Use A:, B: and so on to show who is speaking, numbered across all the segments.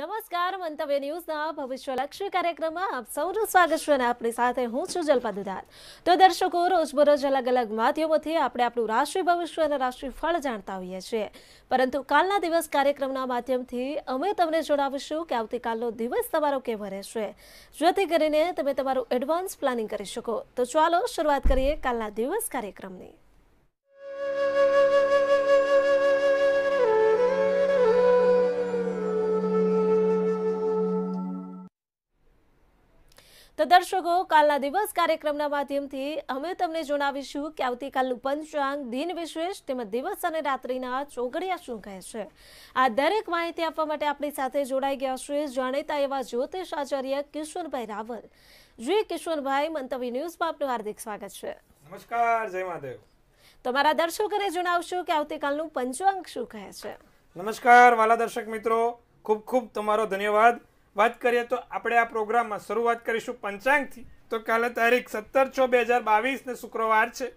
A: નમસ્કાર મંતવ્ય ન્યૂઝના ભવિષ્યલક્ષી કાર્યક્રમમાં આપ સૌનું સ્વાગત છે અને આપણી સાથે હું છું જલ્પા દુધાર તો દર્શકો રોજબરોજ અલગ અલગ માધ્યમોથી આપણે આપણું રાષ્ટ્રીય ભવિષ્ય અને રાષ્ટ્રીય ફળ જાણતા હોઈએ છીએ પરંતુ કાલના દિવસ કાર્યક્રમના માધ્યમથી અમે તમને જણાવીશું કે આવતીકાલનો દિવસ તમારો કેવો રહેશે જેથી કરીને તમે તમારું એડવાન્સ પ્લાનિંગ કરી શકો તો ચાલો શરૂઆત કરીએ કાલના દિવસ કાર્યક્રમની તો દર્શકો કાલના દિવસ કાર્યક્રમના માધ્યમથી અમે તમને જણાવીશું કે આવતીકાલનું પંચાંગ દિન વિશેષ તેમજ દિવસ અને રાત્રિના ચોઘડિયા શું કહે છે આ દરેક માહિતી આપવા માટે આપણી સાથે જોડાઈ ગયા છે જાણીતા એવા જ્યોતિષ આચાર્ય કિશોરભાઈ રાવલ જે કિશોરભાઈ મંતવી ન્યૂઝમાં આપનું હાર્દિક સ્વાગત છે
B: નમસ્કાર જય મહાદેવ
A: તમારા દર્શકોને જણાવશો કે આવતીકાલનું
B: પંચાંગ શું કહે છે નમસ્કાર વાલા દર્શક મિત્રો ખૂબ ખૂબ તમારો ધન્યવાદ વાત કરીએ તો આપણે આ પ્રોગ્રામમાં શરૂઆત કરીશું પંચાંગથી તો કાલે તારીખ સત્તર છ બે હજાર બાવીસને શુક્રવાર છે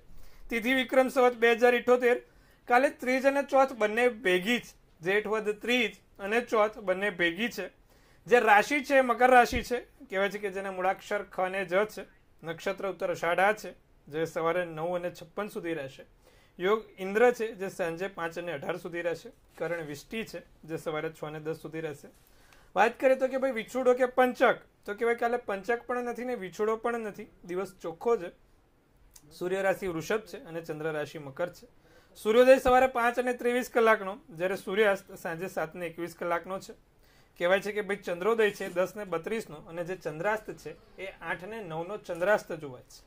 B: તિથિ વિક્રમ સંવત બે હજાર ઇઠોતેર કાલે ત્રીજ અને ચોથ બંને ભેગી જ જેઠ વધ ત્રીજ અને ચોથ બંને ભેગી છે જે રાશિ છે મકર રાશિ છે કહેવાય છે કે જેના મૂળાક્ષર ખ અને જ છે નક્ષત્ર ઉત્તર અષાઢા છે જે સવારે નવ અને છપ્પન સુધી રહેશે યોગ ઇન્દ્ર છે જે સાંજે પાંચ અને અઢાર સુધી રહેશે કરણ વિષ્ટિ છે જે સવારે છ અને દસ સુધી રહેશે વાત કરીએ તો કે ભાઈ વિછુડો કે પંચક તો કે ભાઈ કાલે પંચક પણ નથી ને વિછુડો પણ નથી દિવસ ચોખ્ખો છે સૂર્ય રાશિ વૃષભ છે અને ચંદ્ર રાશિ મકર છે સૂર્યોદય સવારે પાંચ અને ત્રેવીસ કલાકનો જ્યારે સૂર્યાસ્ત સાંજે સાત ને એકવીસ કલાકનો છે કહેવાય છે કે ભાઈ ચંદ્રોદય છે દસ ને બત્રીસનો અને જે ચંદ્રાસ્ત છે એ આઠ ને નવનો ચંદ્રાસ્ત જોવાય છે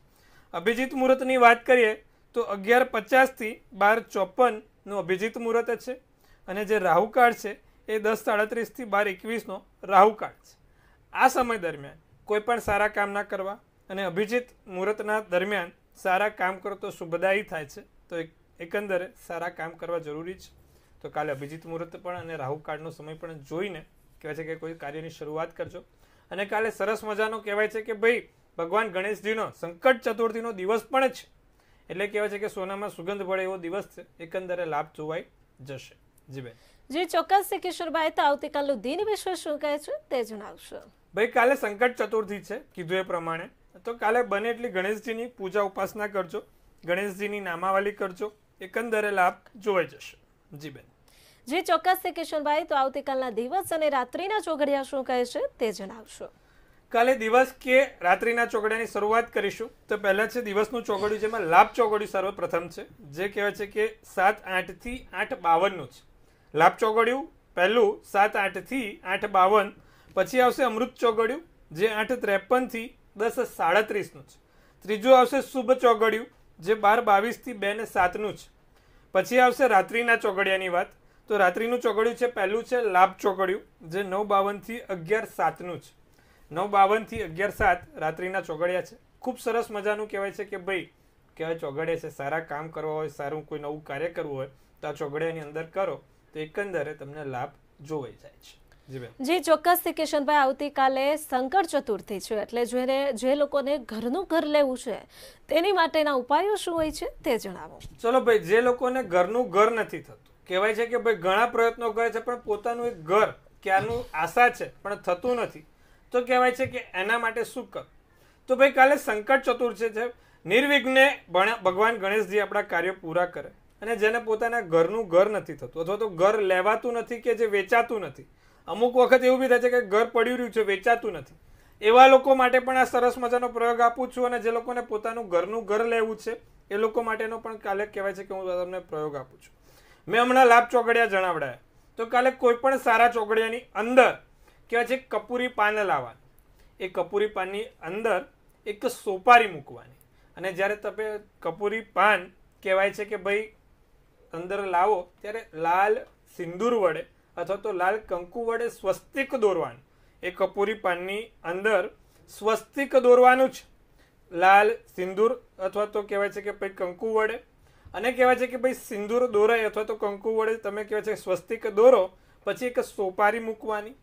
B: અભિજીત મુહૂર્તની વાત કરીએ તો અગિયાર પચાસથી બાર ચોપનનું અભિજીત મુહૂર્ત છે અને જે રાહુકાળ છે એ દસ સાડત્રીસથી બાર એકવીસનો રાહુકાળ છે આ સમય દરમિયાન કોઈ પણ સારા કામ ના કરવા અને અભિજીત મુહૂર્તના દરમિયાન સારા કામ કરો તો શુભદાયી થાય છે તો એકંદરે સારા કામ કરવા જરૂરી છે તો કાલે અભિજીત મુહૂર્ત પણ અને રાહુકાળનો સમય પણ જોઈને કહેવાય છે કે કોઈ કાર્યની શરૂઆત કરજો અને કાલે સરસ મજાનો કહેવાય છે કે ભાઈ ભગવાન ગણેશજીનો સંકટ ચતુર્થીનો દિવસ પણ છે એટલે કહેવાય છે કે સોનામાં સુગંધ ભળે એવો દિવસ છે એકંદરે લાભ જોવાઈ જશે જી બેન
A: જે ચોક્કસ છે કિશોરભાઈ તો આવતીકાલનું દિન વિશ્વ શું કહે છે તે જણાવશો
B: ભાઈ કાલે સંકટ ચતુર્થી છે કીધું એ પ્રમાણે તો કાલે બને એટલી ગણેશજીની પૂજા ઉપાસના કરજો ગણેશજીની નામાવાલી કરજો એકંદરે લાભ જોવાઈ જશે જી બેન
A: જે ચોક્કસ છે કિશોરભાઈ તો આવતીકાલના દિવસ અને રાત્રિના ચોઘડિયા શું કહે છે તે જણાવશો
B: કાલે દિવસ કે રાત્રિના ચોઘડિયાની શરૂઆત કરીશું તો પહેલાં છે દિવસનું ચોઘડિયું જેમાં લાભ ચોઘડિયું સર્વપ્રથમ છે જે કહેવાય છે કે સાત આઠથી આઠ બાવનનું છે લાભ ચોગડિયું પહેલું સાત આઠથી આઠ બાવન પછી આવશે અમૃત ચોગડિયું જે આઠ ત્રેપનથી દસ સાડત્રીસનું છે ત્રીજું આવશે શુભ ચોગડિયું જે બાર બાવીસથી બે ને સાતનું છે પછી આવશે રાત્રિના ચોગડિયાની વાત તો રાત્રિનું ચોગડિયું છે પહેલું છે લાભ ચોગડિયું જે નવ બાવનથી અગિયાર સાતનું છે નવ બાવનથી અગિયાર સાત રાત્રિના ચોગડિયા છે ખૂબ સરસ મજાનું કહેવાય છે કે ભાઈ કહેવાય ચોગડિયા છે સારા કામ કરવા હોય સારું કોઈ નવું કાર્ય કરવું હોય તો આ ચોગડિયાની અંદર કરો તો એકંદરે તમને લાભ જોવાઈ જાય
A: છે જી ચોક્કસથી કિશનભાઈ આવતીકાલે સંકટ ચતુર્થી છે એટલે જેને જે લોકોને ઘરનું ઘર લેવું છે તેની માટેના ઉપાયો શું હોય છે તે જણાવો
B: ચલો ભાઈ જે લોકોને ઘરનું ઘર નથી થતું કહેવાય છે કે ભાઈ ઘણા પ્રયત્નો કરે છે પણ પોતાનું એક ઘર ક્યાંનું આશા છે પણ થતું નથી તો કહેવાય છે કે એના માટે શું કર તો ભાઈ કાલે સંકટ ચતુર્થી છે નિર્વિઘ્ને ભગવાન ગણેશજી આપણા કાર્યો પૂરા કરે અને જેને પોતાના ઘરનું ઘર નથી થતું અથવા તો ઘર લેવાતું નથી કે જે વેચાતું નથી અમુક વખત એવું બી થાય છે કે ઘર પડ્યું રહ્યું છે વેચાતું નથી એવા લોકો માટે પણ આ સરસ મજાનો પ્રયોગ આપું છું અને જે લોકોને પોતાનું ઘરનું ઘર લેવું છે એ લોકો માટેનો પણ કાલે કહેવાય છે કે હું તમને પ્રયોગ આપું છું મેં હમણાં લાભ ચોકડિયા જણાવડાયા તો કાલે કોઈ પણ સારા ચોકડિયાની અંદર કહેવાય છે કપૂરી પાન લાવવાની એ કપૂરી પાનની અંદર એક સોપારી મૂકવાની અને જ્યારે તમે કપૂરી પાન કહેવાય છે કે ભાઈ અંદર લાવો ત્યારે લાલ સિંદૂર વડે અથવા તો લાલ કંકુ વડે સ્વસ્તિક દોરવાનું એ કપૂરી પાનની અંદર સ્વસ્તિક દોરવાનું છે લાલ સિંદૂર અથવા તો કહેવાય છે કે ભાઈ કંકુ વડે અને કહેવાય છે કે ભાઈ સિંદૂર દોરાય અથવા તો કંકુ વડે તમે કહેવાય છે સ્વસ્તિક દોરો પછી એક સોપારી મૂકવાની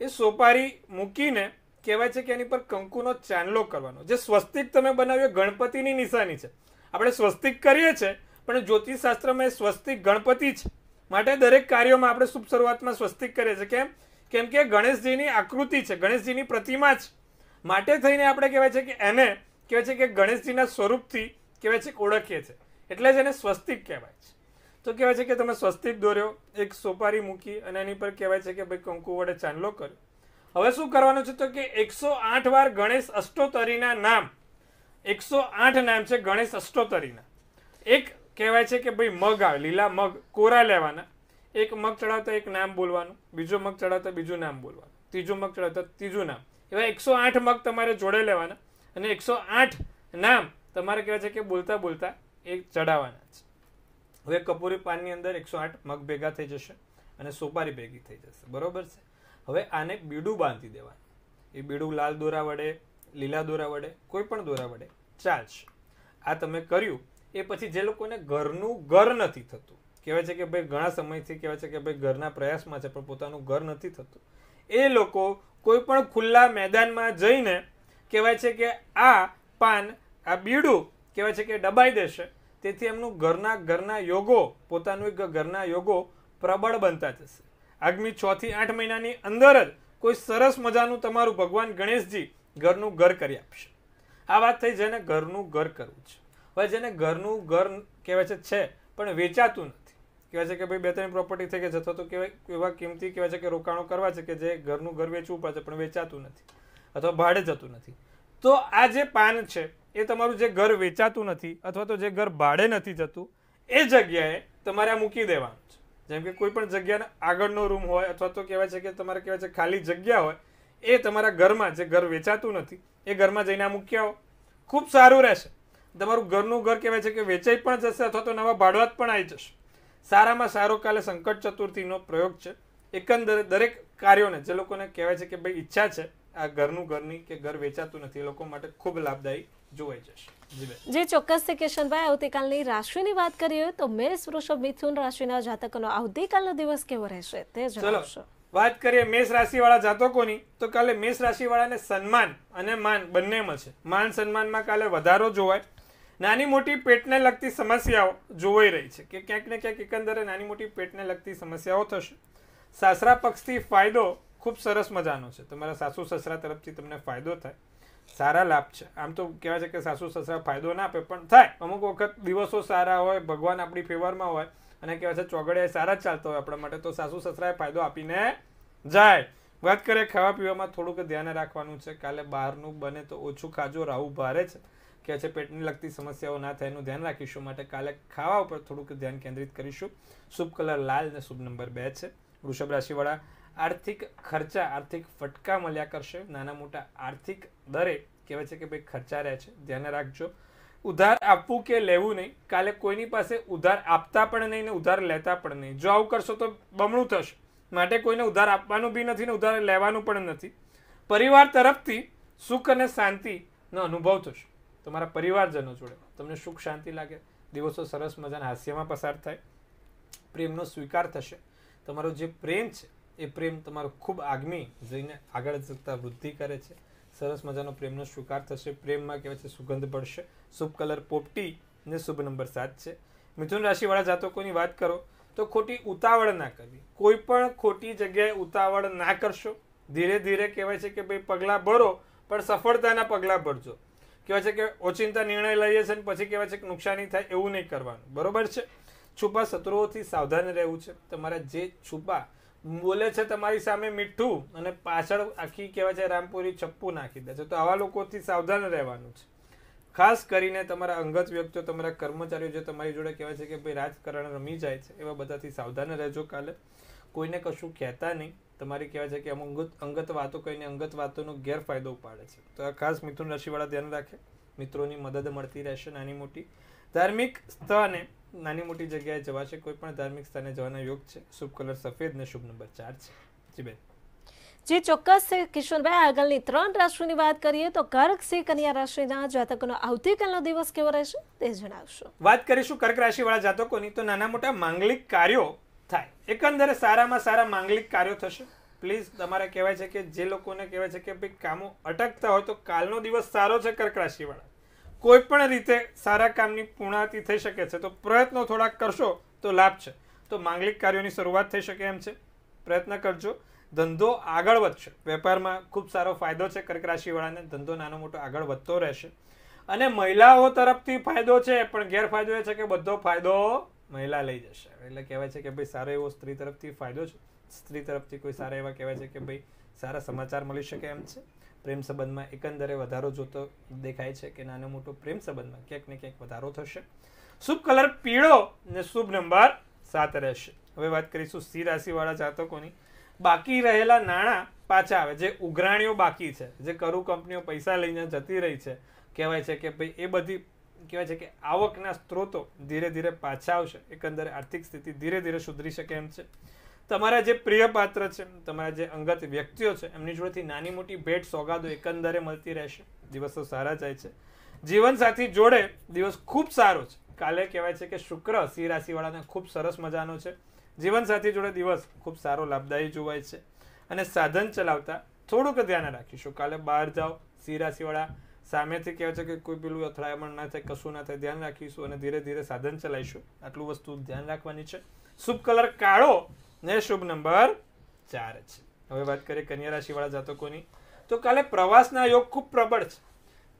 B: એ સોપારી મૂકીને કહેવાય છે કે એની પર કંકુનો ચાંદલો કરવાનો જે સ્વસ્તિક તમે બનાવ્યો ગણપતિની નિશાની છે આપણે સ્વસ્તિક કરીએ છીએ પણ જ્યોતિષશાસ્ત્રમાં એ સ્વસ્તિક ગણપતિ જ માટે દરેક કાર્યોમાં આપણે શુભ શરૂઆતમાં સ્વસ્તિક કરીએ છીએ કેમ કેમ કે ગણેશજીની આકૃતિ છે ગણેશજીની પ્રતિમા જ માટે થઈને આપણે કહેવાય છે કે એને કહેવાય છે કે ગણેશજીના સ્વરૂપથી કહેવાય છે કે ઓળખીએ છીએ એટલે જ એને સ્વસ્તિક કહેવાય છે તો કહેવાય છે કે તમે સ્વસ્તિક દોર્યો એક સોપારી મૂકી અને એની પર કહેવાય છે કે ભાઈ કંકુ વડે ચાંદલો કર્યો હવે શું કરવાનું છે તો કે એકસો આઠ વાર ગણેશ અષ્ટોતરીના નામ એકસો આઠ નામ છે ગણેશ અષ્ટોતરીના એક કહેવાય છે કે ભાઈ મગ આવે લીલા મગ કોરા લેવાના એક મગ ચડાવતા એક નામ બોલવાનું બીજો મગ ચડાવતા બીજું નામ બોલવાનું ત્રીજો મગ ચડાવતા ત્રીજું નામ એવા એકસો આઠ મગ તમારે જોડે લેવાના અને એકસો આઠ નામ તમારે કહેવાય છે કે બોલતા બોલતા એ ચડાવવાના છે હવે કપૂરી પાનની અંદર એકસો આઠ મગ ભેગા થઈ જશે અને સોપારી ભેગી થઈ જશે બરોબર છે હવે આને બીડું બાંધી દેવાનું એ બીડું લાલ દોરા વડે લીલા દોરા વડે કોઈ પણ દોરા વડે ચાલશે આ તમે કર્યું એ પછી જે લોકોને ઘરનું ઘર નથી થતું કહેવાય છે કે ભાઈ ઘણા સમયથી કહેવાય છે કે ભાઈ ઘરના પ્રયાસમાં છે પણ પોતાનું ઘર નથી થતું એ લોકો કોઈ પણ ખુલ્લા મેદાનમાં જઈને કહેવાય છે કે આ પાન આ બીડું કહેવાય છે કે દબાઈ દેશે તેથી એમનું ઘરના ઘરના યોગો પોતાનું એક ઘરના યોગો પ્રબળ બનતા જશે આગામી છ થી આઠ મહિનાની અંદર જ કોઈ સરસ મજાનું તમારું ભગવાન ગણેશજી ઘરનું ઘર કરી આપશે આ વાત થઈ જેને ઘરનું ઘર કરવું છે ભાઈ જેને ઘરનું ઘર કહેવાય છે પણ વેચાતું નથી કહેવાય છે કે ભાઈ બે ત્રણ પ્રોપર્ટી થઈ કે અથવા તો કહેવાય એવા કિંમતી કહેવાય છે કે રોકાણો કરવા છે કે જે ઘરનું ઘર વેચવું પડે છે પણ વેચાતું નથી અથવા ભાડે જતું નથી તો આ જે પાન છે એ તમારું જે ઘર વેચાતું નથી અથવા તો જે ઘર ભાડે નથી જતું એ જગ્યાએ તમારે આ મૂકી દેવાનું છે જેમ કે કોઈ પણ જગ્યાના આગળનો રૂમ હોય અથવા તો કહેવાય છે કે તમારે કહેવાય છે ખાલી જગ્યા હોય એ તમારા ઘરમાં જે ઘર વેચાતું નથી એ ઘરમાં જઈને આ મૂકી આવો ખૂબ સારું રહેશે તમારું ઘરનું ઘર કહેવાય છે કે વેચાઈ પણ જશે અથવા તો નવા ભાડવાત પણ આવી જશે સારામાં સારો કાલે સંકટ ચતુર્થીનો પ્રયોગ છે એકંદરે દરેક કાર્યોને જે લોકોને કહેવાય છે કે ભાઈ ઈચ્છા છે આ ઘરનું ઘરની કે ઘર વેચાતું નથી એ લોકો માટે ખૂબ લાભદાયી જોવાઈ જશે
A: જે ચોક્કસ છે કિશનભાઈ આવતીકાલની રાશિની વાત કરીએ તો મેષ વૃષભ મિથુન રાશિના જાતકોનો આવતીકાલનો દિવસ કેવો રહેશે તે જણાવશો
B: વાત કરીએ મેષ રાશિવાળા જાતકોની તો કાલે મેષ રાશિવાળાને સન્માન અને માન બંનેમાં છે માન સન્માનમાં કાલે વધારો જોવાય નાની મોટી પેટને લગતી સમસ્યાઓ જોવાઈ રહી છે કે ક્યાંક ને ક્યાંક એકંદરે નાની મોટી પેટને લગતી સમસ્યાઓ થશે સાસરા પક્ષથી ફાયદો ખૂબ સરસ મજાનો છે તમારા સાસુ સસરા તરફથી તમને ફાયદો થાય સારા લાભ છે આમ તો કહેવાય છે કે સાસુ સસરા ફાયદો ના આપે પણ થાય અમુક વખત દિવસો સારા હોય ભગવાન આપણી ફેવરમાં હોય અને કહેવાય છે ચોગડિયા સારા જ ચાલતા હોય આપણા માટે તો સાસુ સસરાએ ફાયદો આપીને જાય વાત કરીએ ખાવા પીવામાં થોડુંક ધ્યાન રાખવાનું છે કાલે બહારનું બને તો ઓછું ખાજો રાહુ ભારે છે કે છે પેટને લગતી સમસ્યાઓ ના થાય એનું ધ્યાન રાખીશું માટે કાલે ખાવા ઉપર થોડુંક ધ્યાન કેન્દ્રિત કરીશું શુભ કલર લાલ અને શુભ નંબર બે છે વૃષભ રાશિવાળા આર્થિક ખર્ચા આર્થિક ફટકા મળ્યા કરશે નાના મોટા આર્થિક દરે કહેવાય છે કે ભાઈ ખર્ચા રહે છે ધ્યાન રાખજો ઉધાર આપવું કે લેવું નહીં કાલે કોઈની પાસે ઉધાર આપતા પણ નહીં ને ઉધાર લેતા પણ નહીં જો આવું કરશો તો બમણું થશે માટે કોઈને ઉધાર આપવાનું બી નથી ને ઉધાર લેવાનું પણ નથી પરિવાર તરફથી સુખ અને શાંતિનો અનુભવ થશે તમારા પરિવારજનો જોડે તમને સુખ શાંતિ લાગે દિવસો સરસ મજાના હાસ્યમાં પસાર થાય પ્રેમનો સ્વીકાર થશે તમારો જે પ્રેમ છે એ પ્રેમ તમારો ખૂબ આગમી જઈને આગળ જતા વૃદ્ધિ કરે છે સરસ મજાનો પ્રેમનો સ્વીકાર થશે પ્રેમમાં કહેવાય છે સુગંધ પડશે શુભ કલર પોપટી ને શુભ નંબર સાત છે મિથુન રાશિવાળા જાતકોની વાત કરો તો ખોટી ઉતાવળ ના કરવી કોઈ પણ ખોટી જગ્યાએ ઉતાવળ ના કરશો ધીરે ધીરે કહેવાય છે કે ભાઈ પગલાં ભરો પણ સફળતાના પગલાં ભરજો કહેવાય છે કે ઓચિંતા નિર્ણય લઈએ છે છીએ પછી કહેવાય છે કે નુકસાની થાય એવું નહીં કરવાનું બરોબર છે છુપા શત્રુઓથી સાવધાન રહેવું છે તમારા જે છુપા બોલે છે તમારી સામે મીઠું અને પાછળ આખી કહેવાય છે રામપુરી ચપ્પુ નાખી દે છે તો આવા લોકોથી સાવધાન રહેવાનું છે ખાસ કરીને તમારા અંગત વ્યક્તિઓ તમારા કર્મચારીઓ જે તમારી જોડે કહેવાય છે કે ભાઈ રાજકારણ રમી જાય છે એવા બધાથી સાવધાન રહેજો કાલે કોઈને કશું કહેતા નહીં તમારે કહેવાય છે કે અમુક અંગત વાતો કહીને અંગત વાતોનો ગેરફાયદો ઉપાડે છે તો આ ખાસ મિથુન રાશિવાળા ધ્યાન રાખે મિત્રોની મદદ મળતી રહેશે નાની મોટી ધાર્મિક સ્થળને નાની મોટી જગ્યાએ જવાશે કોઈ પણ ધાર્મિક સ્થાને જવાના યોગ છે શુભ કલર સફેદ ને શુભ નંબર ચાર છે જી બેન
A: જે ચોક્કસ છે કિશોરભાઈ આગળની ત્રણ રાશિની વાત કરીએ તો કર્ક સિંહ કન્યા રાશિના જાતકોનો આવતીકાલનો દિવસ કેવો રહેશે તે જણાવશો
B: વાત કરીશું કર્ક રાશિવાળા જાતકોની તો નાના મોટા માંગલિક કાર્યો થાય એકંદરે સારામાં સારા માંગલિક કાર્યો થશે પ્લીઝ તમારે કહેવાય છે કે જે લોકોને કહેવાય છે કે ભાઈ કામો અટકતા હોય તો કાલનો દિવસ સારો છે કર્ક રાશિવાળા કોઈ પણ રીતે સારા કામની પૂર્ણાતિ થઈ શકે છે તો પ્રયત્નો થોડાક કરશો તો લાભ છે તો માંગલિક કાર્યોની શરૂઆત થઈ શકે એમ છે પ્રયત્ન કરજો ધંધો આગળ વધશે વેપારમાં ખૂબ સારો ફાયદો છે કર્ક રાશિવાળાને ધંધો નાનો મોટો આગળ વધતો રહેશે અને મહિલાઓ તરફથી ફાયદો છે પણ ગેરફાયદો એ છે કે બધો ફાયદો મહિલા લઈ જશે એટલે કહેવાય છે કે ભાઈ સારો એવો સ્ત્રી તરફથી ફાયદો છે સ્ત્રી તરફથી કોઈ સારા એવા કહેવાય છે કે ભાઈ સારા સમાચાર મળી શકે એમ છે પ્રેમ સંબંધમાં એકંદરે વધારો જોતો દેખાય છે કે નાનો મોટો પ્રેમ સંબંધમાં ક્યાંક ને ક્યાંક વધારો થશે શુભ કલર પીળો ને શુભ નંબર સાત રહેશે હવે વાત કરીશું સી રાશિવાળા જાતકોની બાકી રહેલા નાણાં પાછા આવે જે ઉઘરાણીઓ બાકી છે જે કરુ કંપનીઓ પૈસા લઈને જતી રહી છે કહેવાય છે કે ભાઈ એ બધી કહેવાય છે કે આવકના સ્ત્રોતો ધીરે ધીરે પાછા આવશે એકંદરે આર્થિક સ્થિતિ ધીરે ધીરે સુધરી શકે એમ છે તમારા જે પ્રિય પાત્ર છે તમારા જે અંગત વ્યક્તિઓ છે એમની જોડેથી નાની મોટી ભેટ સોગાદો એકંદરે મળતી રહેશે દિવસો સારા જાય છે જીવનસાથી જોડે દિવસ ખૂબ સારો છે કાલે કહેવાય છે કે શુક્ર સિંહ રાશિવાળાને ખૂબ સરસ મજાનો છે જીવનસાથી જોડે દિવસ ખૂબ સારો લાભદાયી જોવાય છે અને સાધન ચલાવતા થોડુંક ધ્યાન રાખીશું કાલે બહાર જાઓ સિંહ રાશિવાળા સામેથી કહે છે કે કોઈ પેલું અથડામણ ના થાય કશું ના થાય ધ્યાન રાખીશું અને ધીરે ધીરે સાધન ચલાવીશું આટલું વસ્તુ ધ્યાન રાખવાની છે શુભ કલર કાળો ને શુભ નંબર ચાર છે હવે વાત કરીએ કન્યા રાશિવાળા જાતકોની તો કાલે પ્રવાસના યોગ ખૂબ પ્રબળ છે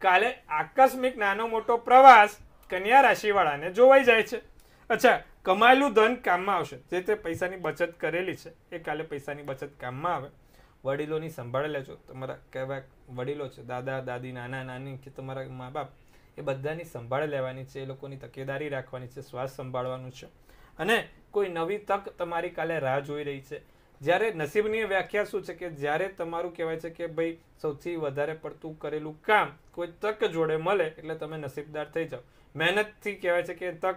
B: કાલે આકસ્મિક નાનો મોટો પ્રવાસ કન્યા રાશિવાળાને જોવાઈ જાય છે અચ્છા કમાયેલું ધન કામમાં આવશે જે તે પૈસાની બચત કરેલી છે એ કાલે પૈસાની બચત કામમાં આવે વડીલોની સંભાળ લેજો તમારા કહેવા વડીલો છે દાદા દાદી નાના નાની કે તમારા મા બાપ એ બધાની સંભાળ લેવાની છે એ લોકોની તકેદારી રાખવાની છે શ્વાસ સંભાળવાનું છે અને કોઈ નવી તક તમારી કાલે રાહ જોઈ રહી છે જ્યારે નસીબની વ્યાખ્યા શું છે કે જ્યારે તમારું કહેવાય છે કે ભાઈ સૌથી વધારે પડતું કરેલું કામ કોઈ તક જોડે મળે એટલે તમે નસીબદાર થઈ જાઓ મહેનતથી કહેવાય છે કે તક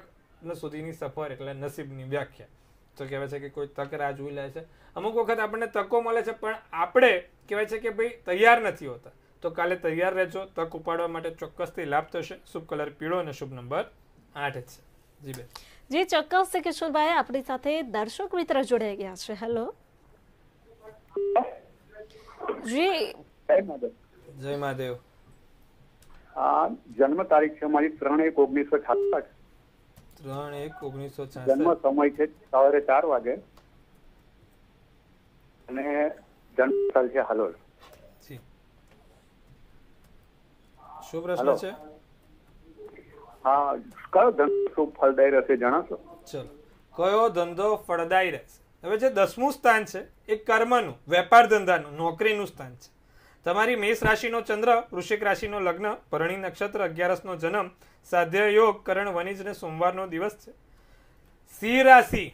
B: સુધીની સફર એટલે નસીબની વ્યાખ્યા તો કહેવાય છે કે કોઈ તક રાહ જોઈ લે છે અમુક વખત આપણને તકો મળે છે પણ આપણે કહેવાય છે કે ભાઈ તૈયાર નથી હોતા તો કાલે તૈયાર રહેજો તક ઉપાડવા માટે ચોક્કસથી લાભ થશે શુભ કલર પીળો અને શુભ નંબર આઠ છે જી બેન
A: જી ચોક્કસ છે કિશોરભાઈ આપણી સાથે દર્શક મિત્ર જોડાઈ ગયા છે હેલો જી
B: જય મહાદેવ જન્મ તારીખ છે મારી ત્રણ એક ઓગણીસો છાસઠ ત્રણ એક ઓગણીસો જન્મ સમય છે સવારે ચાર વાગે અને જન્મ સ્થળ છે હાલોલ શું પ્રશ્ન છે હા કયો ધંધો શું ફળદાયી રહેશે જણાશો ચલો કયો ધંધો ફળદાયી રહેશે હવે જે દસમું સ્થાન છે એ કર્મનું વેપાર ધંધાનું નોકરીનું સ્થાન છે તમારી મેષ રાશિનો ચંદ્ર વૃશ્ચિક રાશિનો લગ્ન ભરણી નક્ષત્ર અગિયારસનો જન્મ સાધ્ય યોગ કરણ વણિજને સોમવારનો દિવસ છે સિંહ રાશિ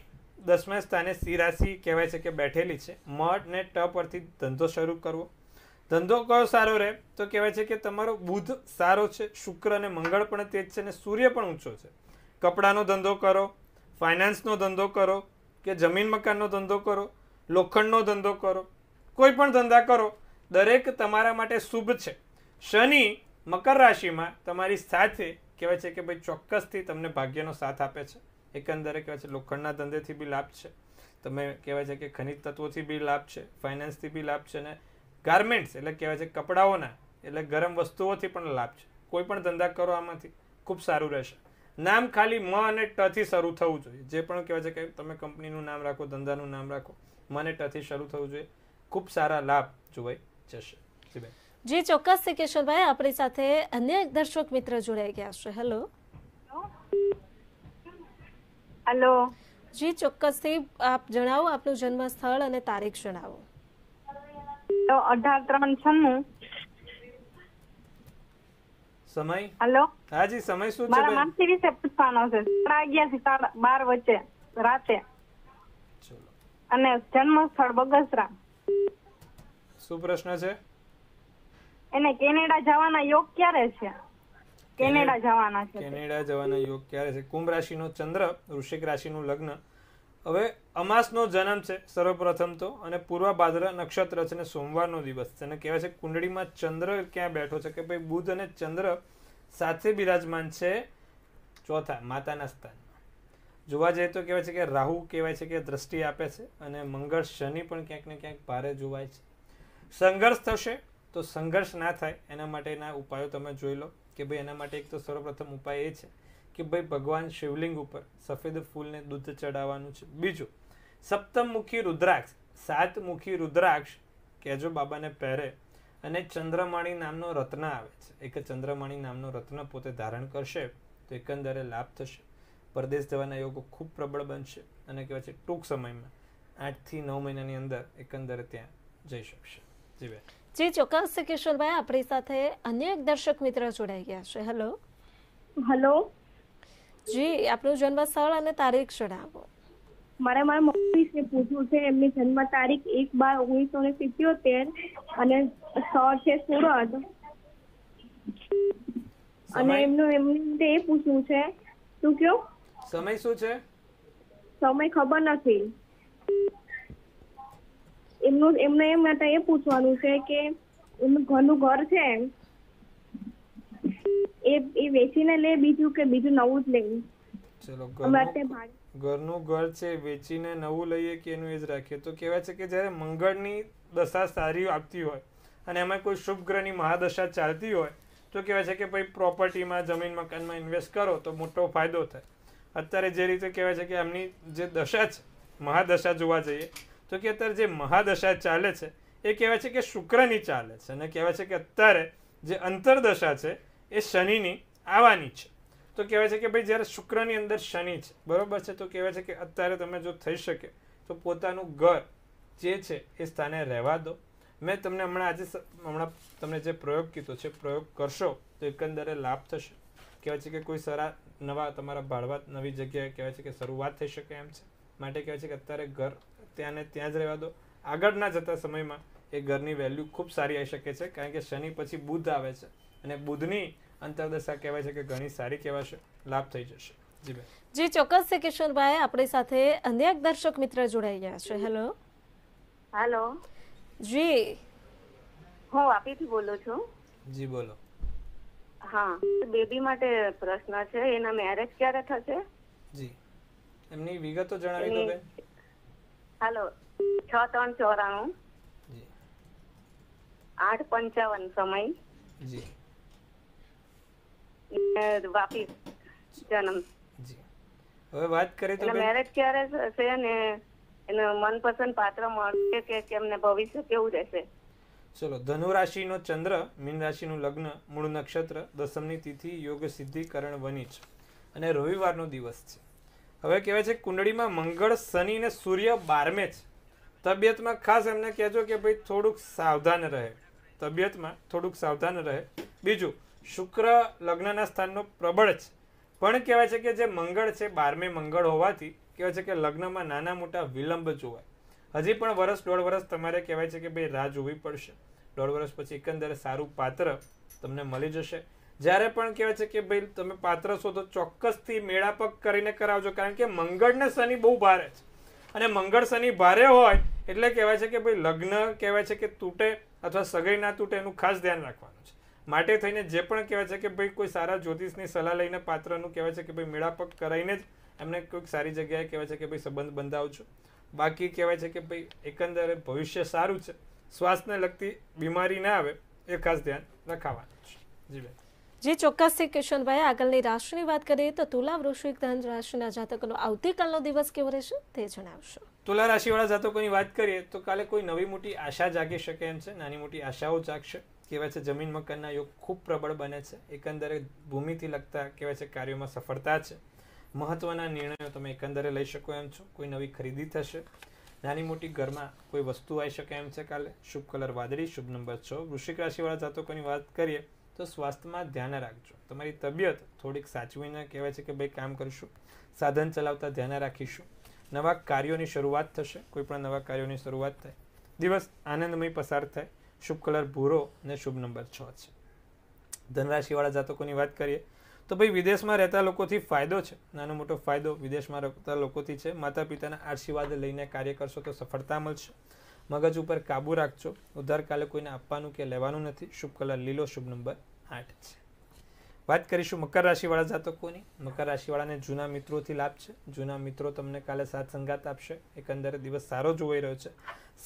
B: દસમા સ્થાને સિંહ રાશિ કહેવાય છે કે બેઠેલી છે મઠ ને ટ પરથી ધંધો શરૂ કરવો ધંધો કયો સારો રહે તો કહેવાય છે કે તમારો બુધ સારો છે શુક્ર અને મંગળ પણ તેજ છે અને સૂર્ય પણ ઊંચો છે કપડાનો ધંધો કરો ફાઇનાન્સનો ધંધો કરો કે જમીન મકાનનો ધંધો કરો લોખંડનો ધંધો કરો કોઈ પણ ધંધા કરો દરેક તમારા માટે શુભ છે શનિ મકર રાશિમાં તમારી સાથે કહેવાય છે કે ભાઈ ચોક્કસથી તમને ભાગ્યનો સાથ આપે છે એકંદરે કહેવાય છે લોખંડના ધંધેથી બી લાભ છે તમે કહેવાય છે કે ખનિજ તત્વોથી બી લાભ છે ફાઇનાન્સથી બી લાભ છે અને ગાર્મેન્ટ્સ એટલે કહેવાય છે કપડાઓના એટલે ગરમ વસ્તુઓથી પણ લાભ છે કોઈ પણ ધંધા કરો આમાંથી ખૂબ સારું રહેશે નામ ખાલી મ અને ટથી શરૂ થવું જોઈએ જે પણ કહેવાય છે કે તમે કંપનીનું નામ રાખો ધંધાનું નામ રાખો મને ટથી શરૂ થવું જોઈએ ખૂબ સારા લાભ જોવાય જશે
A: જી ચોક્કસ છે કેશવભાઈ આપણી સાથે અન્ય દર્શક મિત્ર જોડાઈ ગયા છે હેલો હેલો જી ચોક્કસથી આપ જણાવો આપનું જન્મ સ્થળ અને તારીખ જણાવો અઢાર ત્રણ છન્નું
B: સમય હેલો હાજી સમય શું છે મારા માસી
A: વિશે પૂછવાનો છે સાડા અગિયાર થી સાડા બાર વચ્ચે રાતે અને જન્મ સ્થળ બગસરા
B: શું પ્રશ્ન છે
A: એને કેનેડા જવાના યોગ ક્યારે છે કેનેડા જવાના છે
B: કેનેડા જવાના યોગ ક્યારે છે કુંભ રાશિનો ચંદ્ર વૃશ્ચિક રાશિનું લગ્ન હવે અમાસનો જન્મ છે સર્વપ્રથમ તો અને પૂર્વ ભાદ્ર નક્ષત્ર છે ને સોમવારનો દિવસ છે અને કહેવાય છે કુંડળીમાં ચંદ્ર ક્યાં બેઠો છે કે ભાઈ બુધ અને ચંદ્ર સાથે બિરાજમાન છે ચોથા માતાના સ્થાન જોવા જઈએ તો કહેવાય છે કે રાહુ કહેવાય છે કે દ્રષ્ટિ આપે છે અને મંગળ શનિ પણ ક્યાંક ને ક્યાંક ભારે જોવાય છે સંઘર્ષ થશે તો સંઘર્ષ ના થાય એના માટેના ઉપાયો તમે જોઈ લો કે ભાઈ એના માટે એક તો સર્વપ્રથમ ઉપાય એ છે કે ભાઈ ભગવાન શિવલિંગ ઉપર સફેદ ફૂલને દૂધ ચડાવવાનું છે બીજું સપ્તમુખી રુદ્રાક્ષ સાતમુખી રુદ્રાક્ષ કેજો બાબાને પહેરે અને ચંદ્રમાણી નામનો રત્ન આવે છે એક ચંદ્રમાણી નામનો રત્ન પોતે ધારણ કરશે તો એકંદરે લાભ થશે પરદેશ જવાના યોગો ખૂબ પ્રબળ બનશે અને કહેવાય છે ટૂંક સમયમાં આઠથી નવ મહિનાની અંદર એકંદરે ત્યાં જઈ શકશે જી
A: ચોક્કસ કિશોરભાઈ આપણી સાથે અન્ય એક દર્શક મિત્ર જોડાઈ ગયા છે હેલો હેલો જી આપનું જન્મ સ્થળ અને તારીખ જણાવો મારે મારા મમ્મીને પૂછવું છે એમની જન્મ તારીખ એક બાર ઓગણીસો ને સિત્યોતેર અને સ્થળ છે સુરત અને એમનું એમની એ પૂછવું છે શું કયો સમય શું છે સમય ખબર નથી એમનું એમને એ માટે એ પૂછવાનું છે કે એમનું ઘરનું ઘર છે એ એ વેચીને લે બીજું કે બીજું નવું જ
B: લે ચલો ઘરનું ઘર છે વેચીને નવું લઈએ કે એનું એ રાખીએ તો કહેવાય છે કે જ્યારે મંગળની દશા સારી આપતી હોય અને એમાં કોઈ શુભ ગ્રહની મહાદશા ચાલતી હોય તો કહેવાય છે કે ભાઈ પ્રોપર્ટીમાં જમીન મકાનમાં ઇન્વેસ્ટ કરો તો મોટો ફાયદો થાય અત્યારે જે રીતે કહેવાય છે કે એમની જે દશા છે મહાદશા જોવા જઈએ તો કે અત્યારે જે મહાદશા ચાલે છે એ કહેવાય છે કે શુક્રની ચાલે છે અને કહેવાય છે કે અત્યારે જે અંતરદશા છે એ શનિની આવવાની છે તો કહેવાય છે કે ભાઈ જ્યારે શુક્રની અંદર શનિ છે બરાબર છે તો કહેવાય છે કે અત્યારે તમે જો થઈ શકે તો પોતાનું ઘર જે છે એ સ્થાને રહેવા દો મેં તમને હમણાં આજે હમણાં તમને જે પ્રયોગ કીધો છે પ્રયોગ કરશો તો એકંદરે લાભ થશે કહેવાય છે કે કોઈ સારા નવા તમારા ભાડવા નવી જગ્યાએ કહેવાય છે કે શરૂઆત થઈ શકે એમ છે માટે કહે છે કે અત્યારે ઘર ત્યાંને ત્યાં જ રહેવા દો આગળના જતા સમયમાં એ ઘરની વેલ્યુ ખૂબ સારી આવી શકે છે કારણ કે શનિ પછી બુધ આવે છે અને બુધની અંતરદશા કહેવાય છે કે ઘણી સારી કહેવાશે લાભ થઈ જશે જી બેન
A: જી ચોક્કસ છે કિશોરભાઈ આપણી સાથે અન્ય એક દર્શક મિત્ર જોડાઈ ગયા છે હેલો હેલો જી હું વાપીથી બોલું છું જી બોલો હા બેબી માટે પ્રશ્ન છે એના મેરેજ ક્યારે થશે
B: જી એમની વિગતો જણાવી દો બેન
A: હેલો છ ત્રણ ચોરાણું આઠ પંચાવન સમય વાપી જન્મ
B: હવે વાત કરીએ તો મેરેજ
A: ક્યારે થશે ને એનો મનપસંદ પાત્ર મળશે કે કેમને ભવિષ્ય કેવું રહેશે
B: ચલો ધનુ રાશિનો ચંદ્ર મીન રાશિનું લગ્ન મૂળ નક્ષત્ર દસમની તિથિ યોગ સિદ્ધિ કરણ છે અને રવિવારનો દિવસ છે હવે કહેવાય છે કુંડળીમાં મંગળ શનિ અને સૂર્ય બારમે જ તબિયતમાં ખાસ એમને કહેજો કે ભાઈ થોડુંક સાવધાન રહે તબિયતમાં થોડુંક સાવધાન રહે બીજું શુક્ર લગ્નના સ્થાનનો પ્રબળ જ પણ કહેવાય છે કે જે મંગળ છે બારમે મંગળ હોવાથી કહેવાય છે કે લગ્નમાં નાના મોટા વિલંબ જોવાય હજી પણ વર્ષ દોઢ વર્ષ તમારે કહેવાય છે કે ભાઈ રાહ જોવી પડશે દોઢ વર્ષ પછી એકંદરે સારું પાત્ર તમને મળી જશે જ્યારે પણ કહેવાય છે કે ભાઈ તમે પાત્ર શોધો ચોક્કસથી મેળાપક કરીને કરાવજો કારણ કે મંગળને શનિ બહુ ભારે છે અને મંગળ શનિ ભારે હોય એટલે કહેવાય છે કે ભાઈ લગ્ન કહેવાય છે કે તૂટે અથવા સગાઈ ના તૂટે એનું ખાસ ધ્યાન રાખવાનું છે માટે થઈને જે પણ કહેવાય છે કે ભાઈ કોઈ સારા જ્યોતિષની સલાહ લઈને પાત્રનું કહેવાય છે કે ભાઈ મેળાપક કરાવીને જ એમને કોઈક સારી જગ્યાએ કહેવાય છે કે ભાઈ સંબંધ બંધાવજો બાકી કહેવાય છે કે ભાઈ એકંદરે ભવિષ્ય સારું છે સ્વાસ્થ્યને લગતી બીમારી ના આવે એ ખાસ ધ્યાન રખાવાનું છે જી બેન
A: જે ચોક્કસથી કિશનભાઈ આગળની રાશિની વાત કરીએ તો તુલા વૃશ્વિક ધન રાશિના જાતકોનો આવતીકાલનો દિવસ કેવો રહેશે તે જણાવશો
B: તુલા રાશિવાળા જાતકોની વાત કરીએ તો કાલે કોઈ નવી મોટી આશા જાગી શકે એમ છે નાની મોટી આશાઓ જાગશે કહેવાય છે જમીન મકાનના યોગ ખૂબ પ્રબળ બને છે એકંદરે ભૂમિથી લગતા કહેવાય છે કાર્યોમાં સફળતા છે મહત્વના નિર્ણયો તમે એકંદરે લઈ શકો એમ છો કોઈ નવી ખરીદી થશે નાની મોટી ઘરમાં કોઈ વસ્તુ આવી શકે એમ છે કાલે શુભ કલર વાદળી શુભ નંબર છ વૃશ્ચિક રાશિવાળા જાતકોની વાત કરીએ તો સ્વાસ્થ્યમાં ધ્યાન રાખજો તમારી તબિયત થોડીક સાચવીને કહેવાય છે કે ભાઈ કામ કરીશું સાધન ચલાવતા ધ્યાન રાખીશું નવા કાર્યોની શરૂઆત થશે કોઈ પણ નવા કાર્યોની શરૂઆત થાય દિવસ આનંદમય પસાર થાય શુભ કલર ભૂરો અને શુભ નંબર છ છે ધનરાશિવાળા જાતકોની વાત કરીએ તો ભાઈ વિદેશમાં રહેતા લોકોથી ફાયદો છે નાનો મોટો ફાયદો વિદેશમાં રહેતા લોકોથી છે માતા પિતાના આશીર્વાદ લઈને કાર્ય કરશો તો સફળતા મળશે મગજ ઉપર કાબુ રાખજો કાલે કોઈને આપવાનું કે લેવાનું નથી શુભ કલર લીલો શુભ નંબર આઠ છે વાત કરીશું મકર રાશિવાળા જાતકોની મકર રાશિવાળાને જૂના મિત્રોથી લાભ છે જૂના મિત્રો તમને કાલે સાથ સંગાત આપશે એકંદરે દિવસ સારો જોવાઈ રહ્યો છે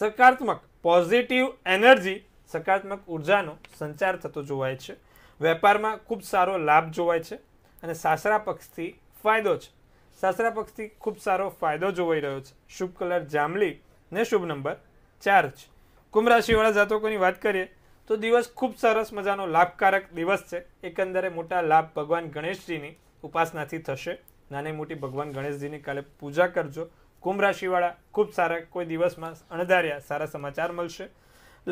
B: સકારાત્મક પોઝિટિવ એનર્જી સકારાત્મક ઉર્જાનો સંચાર થતો જોવાય છે વેપારમાં ખૂબ સારો લાભ જોવાય છે અને સાસરા પક્ષથી ફાયદો છે સાસરા પક્ષથી ખૂબ સારો ફાયદો જોવાઈ રહ્યો છે શુભ કલર જાંબલી ને શુભ નંબર ચાર્જ કુંભ રાશિવાળા જાતકોની વાત કરીએ તો દિવસ ખૂબ સરસ મજાનો લાભકારક દિવસ છે એકંદરે મોટા લાભ ભગવાન ગણેશજીની ઉપાસનાથી થશે નાની મોટી ભગવાન ગણેશજીની કાલે પૂજા કરજો કુંભ રાશિવાળા ખૂબ સારા કોઈ દિવસમાં અણધાર્યા સારા સમાચાર મળશે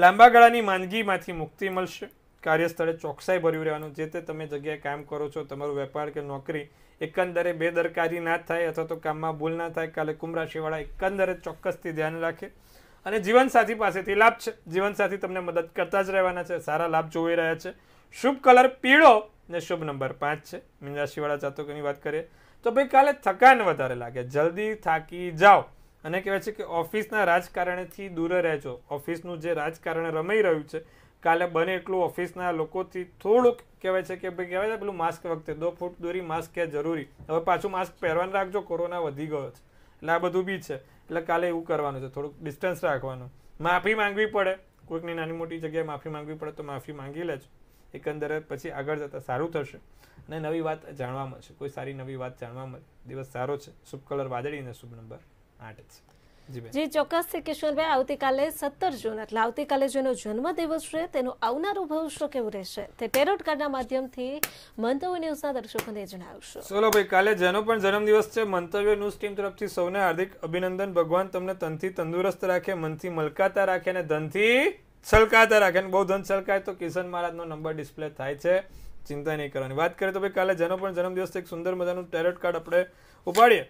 B: લાંબા ગાળાની માંદગીમાંથી મુક્તિ મળશે કાર્યસ્થળે ચોકસાઈ ભર્યું રહેવાનું જે તે તમે જગ્યાએ કામ કરો છો તમારો વેપાર કે નોકરી એકંદરે બેદરકારી ના થાય અથવા તો કામમાં ભૂલ ના થાય કાલે કુંભ રાશિવાળા એકંદરે ચોક્કસથી ધ્યાન રાખે અને જીવનસાથી પાસેથી લાભ છે જીવનસાથી તમને મદદ કરતા જ રહેવાના છે સારા લાભ જોઈ રહ્યા છે શુભ કલર પીળો ને શુભ નંબર પાંચ છે મીન રાશિવાળા જાતકોની વાત કરીએ તો ભાઈ કાલે થકાન વધારે લાગે જલ્દી થાકી જાઓ અને કહેવાય છે કે ઓફિસના રાજકારણથી દૂર રહેજો ઓફિસનું જે રાજકારણ રમાઈ રહ્યું છે કાલે બને એટલું ઓફિસના લોકોથી થોડુંક કહેવાય છે કે ભાઈ કહેવાય છે પેલું માસ્ક વખતે દો ફૂટ દોરી માસ્ક કે જરૂરી હવે પાછું માસ્ક પહેરવાનું રાખજો કોરોના વધી ગયો છે એટલે આ બધું બી છે એટલે કાલે એવું કરવાનું છે થોડુંક ડિસ્ટન્સ રાખવાનું માફી માંગવી પડે કોઈકની નાની મોટી જગ્યાએ માફી માંગવી પડે તો માફી માંગી લેજો એકંદરે પછી આગળ જતાં સારું થશે અને નવી વાત જાણવા મળશે કોઈ સારી નવી વાત જાણવા મળે દિવસ સારો છે શુભ કલર વાદળી અને શુભ નંબર આઠ છે જી
A: ચોક્કસથી કિશોરભાઈ આવતીકાલે સત્તર જૂન એટલે આવતીકાલે જેનો જન્મદિવસ છે તેનું આવનારું ભવિષ્ય કેવું રહેશે તે ટેરોટ કાર્ડના માધ્યમથી મંતવ્ય ન્યૂઝના દર્શકોને
B: જણાવશો સોલોભાઈ કાલે જેનો પણ જન્મદિવસ છે મંતવ્ય ન્યૂઝ ટીમ તરફથી સૌને હાર્દિક અભિનંદન ભગવાન તમને તનથી તંદુરસ્ત રાખે મનથી મલકાતા રાખે અને ધનથી છલકાતા રાખે અને બહુ ધન છલકાય તો કિશન મહારાજનો નંબર ડિસ્પ્લે થાય છે ચિંતા નહીં કરવાની વાત કરીએ તો ભાઈ કાલે જેનો પણ જન્મદિવસ એક સુંદર મજાનું ટેરેટ કાર્ડ આપણે ઉપાડીએ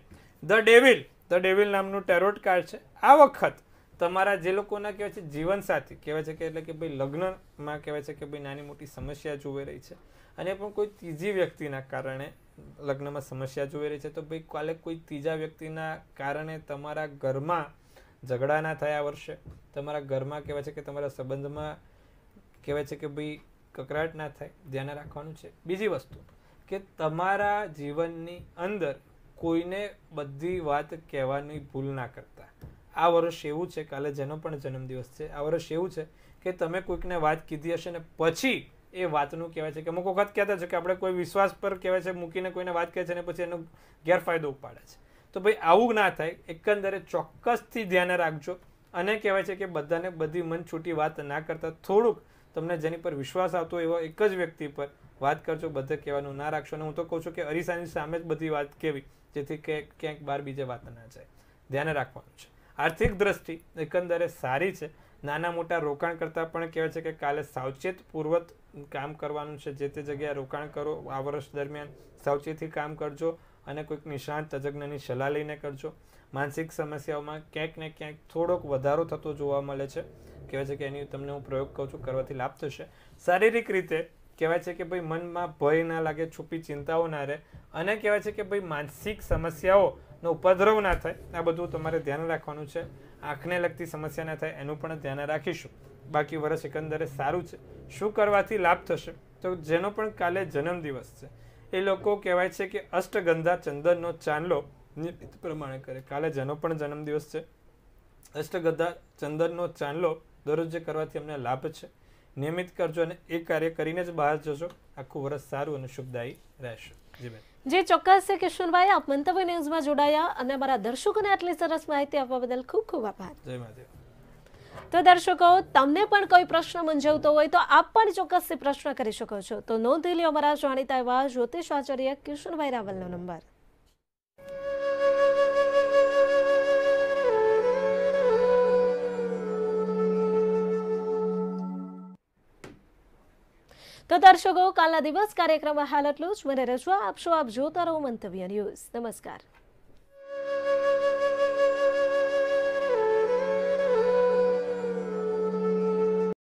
B: ધ ડેવિલ ધ ડેવિલ નામનું ટેરોટ કાર્ડ છે આ વખત તમારા જે લોકોના કહેવાય છે જીવનસાથી કહેવાય છે કે એટલે કે ભાઈ લગ્નમાં કહેવાય છે કે ભાઈ નાની મોટી સમસ્યા જોવાઈ રહી છે અને પણ કોઈ ત્રીજી વ્યક્તિના કારણે લગ્નમાં સમસ્યા જોવાઈ રહી છે તો ભાઈ કાલે કોઈ ત્રીજા વ્યક્તિના કારણે તમારા ઘરમાં ઝઘડા ના થયા વર્ષે તમારા ઘરમાં કહેવાય છે કે તમારા સંબંધમાં કહેવાય છે કે ભાઈ કકરાટ ના થાય ધ્યાન રાખવાનું છે બીજી વસ્તુ કે તમારા જીવનની અંદર કોઈને બધી વાત કહેવાની ભૂલ ના કરતા આ વર્ષ એવું છે કાલે જેનો પણ જન્મદિવસ છે આ વર્ષ એવું છે કે તમે કોઈકને વાત કીધી હશે ને પછી એ વાતનું કહેવાય છે કે અમુક વખત કહેતા છે કે આપણે કોઈ વિશ્વાસ પર કહેવાય છે મૂકીને કોઈને વાત કહે છે ને પછી એનો ગેરફાયદો ઉપાડે છે તો ભાઈ આવું ના થાય એકંદરે ચોક્કસથી ધ્યાન રાખજો અને કહેવાય છે કે બધાને બધી મન છૂટી વાત ના કરતા થોડુંક તમને જેની પર વિશ્વાસ આવતો એવો એક જ વ્યક્તિ પર વાત કરજો બધે કહેવાનું ના રાખશો અને હું તો કહું છું કે અરીસાની સામે જ બધી વાત કેવી જેથી કે ક્યાંક બહાર બીજે વાત ના જાય ધ્યાન રાખવાનું છે આર્થિક દ્રષ્ટિ એકંદરે સારી છે નાના મોટા રોકાણ કરતાં પણ કહેવાય છે કે કાલે સાવચેત પૂર્વક કામ કરવાનું છે જે તે જગ્યાએ રોકાણ કરો આ વર્ષ દરમિયાન સાવચેતથી કામ કરજો અને કોઈક નિષ્ણાંત તજજ્ઞની સલાહ લઈને કરજો માનસિક સમસ્યાઓમાં ક્યાંક ને ક્યાંક થોડોક વધારો થતો જોવા મળે છે કહેવાય છે કે એની તમને હું પ્રયોગ કહું છું કરવાથી લાભ થશે શારીરિક રીતે કહેવાય છે કે ભાઈ મનમાં ભય ના લાગે છુપી ચિંતાઓ ના રહે અને કહેવાય છે કે ભાઈ માનસિક સમસ્યાઓનો ઉપદ્રવ ના થાય આ બધું તમારે ધ્યાન રાખવાનું છે આંખને લગતી સમસ્યા ના થાય એનું પણ ધ્યાન રાખીશું બાકી વર્ષ એકંદરે સારું છે શું કરવાથી લાભ થશે તો જેનો પણ કાલે જન્મદિવસ છે એ લોકો કહેવાય છે કે અષ્ટગંધા ચંદનનો ચાંદલો નિયમિત પ્રમાણે કરે કાલે જેનો પણ જન્મદિવસ છે અષ્ટગંધા ચંદનનો ચાંદલો દરરોજે કરવાથી અમને લાભ છે નિયમિત કરજો અને એ કાર્ય કરીને જ બહાર જશો આખું વર્ષ સારું અને શુભદાયી રહેશે જીબેન
A: જે ચોક્કસ છે કિશોરભાઈ આપ મંતવ્ય ન્યૂઝમાં જોડાયા અને અમારા દર્શકોને આટલી સરસ માહિતી આપવા બદલ ખૂબ ખૂબ આભાર
B: જય માતા
A: તો દર્શકો તમને પણ કોઈ પ્રશ્ન મૂંઝવતો હોય તો આપ પણ ચોક્કસ પ્રશ્ન કરી શકો છો તો નોંધી લ્યો અમારા જાણીતા એવા જ્યોતિષ આચાર્ય કિશોરભાઈ રાવલનો નંબર તો દર્શકો કાલના દિવસ કાર્યક્રમમાં હાલ એટલું જ મને રજૂઆ આપશો આપ જોતા રહો મંતવ્ય ન્યૂઝ નમસ્કાર